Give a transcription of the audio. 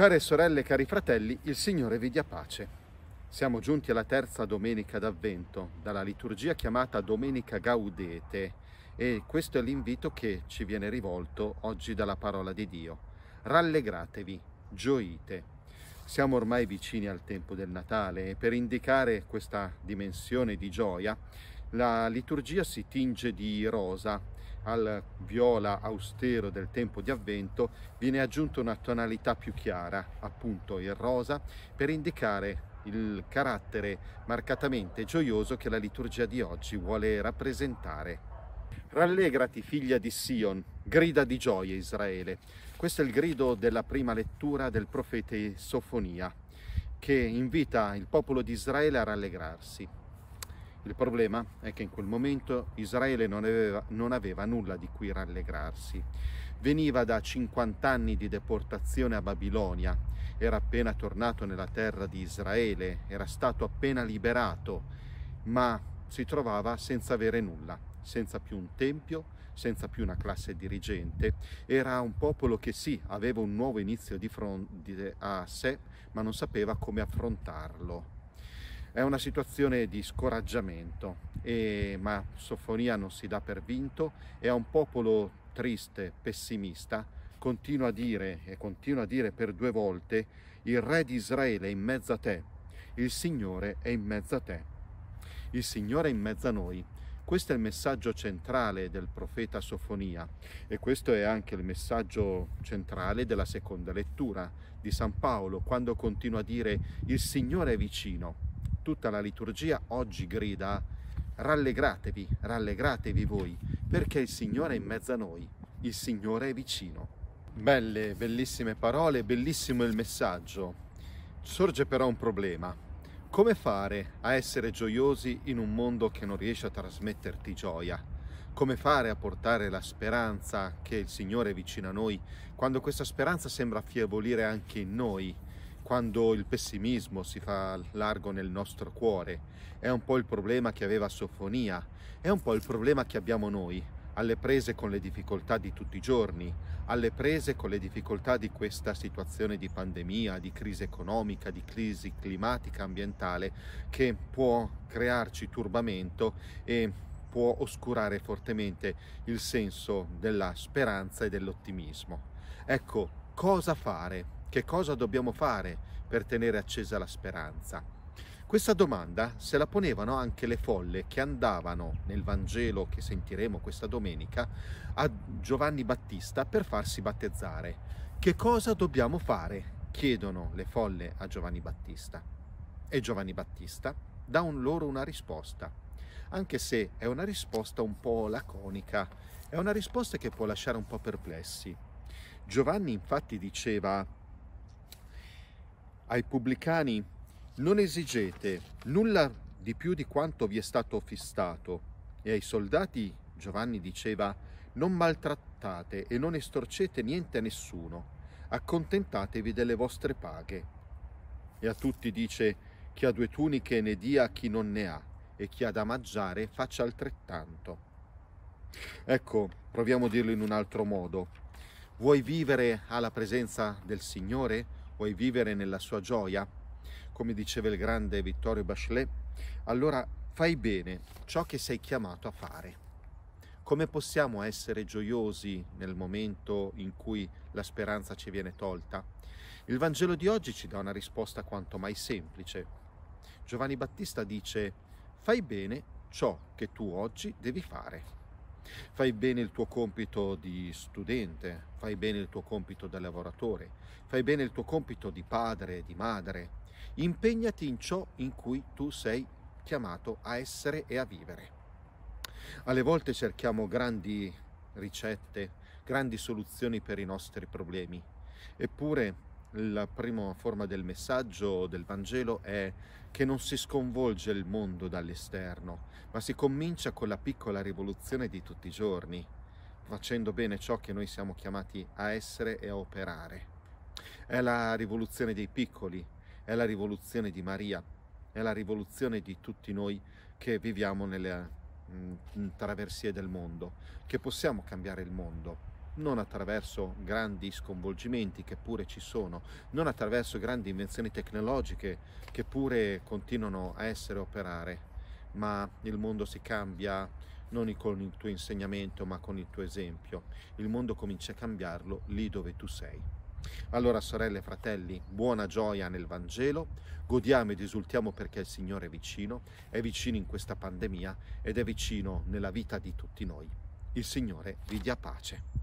Care sorelle cari fratelli, il Signore vi dia pace. Siamo giunti alla terza domenica d'Avvento, dalla liturgia chiamata Domenica Gaudete, e questo è l'invito che ci viene rivolto oggi dalla parola di Dio. Rallegratevi, gioite. Siamo ormai vicini al tempo del Natale e per indicare questa dimensione di gioia la liturgia si tinge di rosa, al viola austero del tempo di avvento viene aggiunta una tonalità più chiara, appunto il rosa, per indicare il carattere marcatamente gioioso che la liturgia di oggi vuole rappresentare. Rallegrati figlia di Sion, grida di gioia Israele. Questo è il grido della prima lettura del profeta Sofonia, che invita il popolo di Israele a rallegrarsi. Il problema è che in quel momento Israele non aveva, non aveva, nulla di cui rallegrarsi. Veniva da 50 anni di deportazione a Babilonia, era appena tornato nella terra di Israele, era stato appena liberato, ma si trovava senza avere nulla, senza più un tempio, senza più una classe dirigente. Era un popolo che sì, aveva un nuovo inizio di fronte a sé, ma non sapeva come affrontarlo. È una situazione di scoraggiamento, e, ma Sofonia non si dà per vinto e a un popolo triste, pessimista, continua a dire e continua a dire per due volte il re di Israele è in mezzo a te, il Signore è in mezzo a te, il Signore è in mezzo a noi. Questo è il messaggio centrale del profeta Sofonia e questo è anche il messaggio centrale della seconda lettura di San Paolo quando continua a dire il Signore è vicino tutta la liturgia oggi grida rallegratevi, rallegratevi voi, perché il Signore è in mezzo a noi, il Signore è vicino. Belle, bellissime parole, bellissimo il messaggio. Sorge però un problema. Come fare a essere gioiosi in un mondo che non riesce a trasmetterti gioia? Come fare a portare la speranza che il Signore è vicino a noi quando questa speranza sembra affievolire anche in noi? quando il pessimismo si fa largo nel nostro cuore. È un po' il problema che aveva Sofonia, è un po' il problema che abbiamo noi, alle prese con le difficoltà di tutti i giorni, alle prese con le difficoltà di questa situazione di pandemia, di crisi economica, di crisi climatica, ambientale, che può crearci turbamento e può oscurare fortemente il senso della speranza e dell'ottimismo. Ecco, cosa fare? Che cosa dobbiamo fare per tenere accesa la speranza? Questa domanda se la ponevano anche le folle che andavano nel Vangelo che sentiremo questa domenica a Giovanni Battista per farsi battezzare. Che cosa dobbiamo fare? chiedono le folle a Giovanni Battista. E Giovanni Battista dà un loro una risposta, anche se è una risposta un po' laconica, è una risposta che può lasciare un po' perplessi. Giovanni infatti diceva ai pubblicani non esigete nulla di più di quanto vi è stato fissato e ai soldati Giovanni diceva non maltrattate e non estorcete niente a nessuno, accontentatevi delle vostre paghe. E a tutti dice chi ha due tuniche ne dia a chi non ne ha e chi ha da mangiare faccia altrettanto. Ecco, proviamo a dirlo in un altro modo. Vuoi vivere alla presenza del Signore? puoi vivere nella sua gioia, come diceva il grande Vittorio Bachelet, allora fai bene ciò che sei chiamato a fare. Come possiamo essere gioiosi nel momento in cui la speranza ci viene tolta? Il Vangelo di oggi ci dà una risposta quanto mai semplice. Giovanni Battista dice, fai bene ciò che tu oggi devi fare. Fai bene il tuo compito di studente, fai bene il tuo compito da lavoratore, fai bene il tuo compito di padre, di madre. Impegnati in ciò in cui tu sei chiamato a essere e a vivere. Alle volte cerchiamo grandi ricette, grandi soluzioni per i nostri problemi, eppure la prima forma del messaggio del Vangelo è che non si sconvolge il mondo dall'esterno, ma si comincia con la piccola rivoluzione di tutti i giorni, facendo bene ciò che noi siamo chiamati a essere e a operare. È la rivoluzione dei piccoli, è la rivoluzione di Maria, è la rivoluzione di tutti noi che viviamo nelle mh, mm, traversie del mondo, che possiamo cambiare il mondo non attraverso grandi sconvolgimenti che pure ci sono, non attraverso grandi invenzioni tecnologiche che pure continuano a essere operare, ma il mondo si cambia non con il tuo insegnamento ma con il tuo esempio. Il mondo comincia a cambiarlo lì dove tu sei. Allora sorelle e fratelli, buona gioia nel Vangelo, godiamo ed esultiamo perché il Signore è vicino, è vicino in questa pandemia ed è vicino nella vita di tutti noi. Il Signore vi dia pace.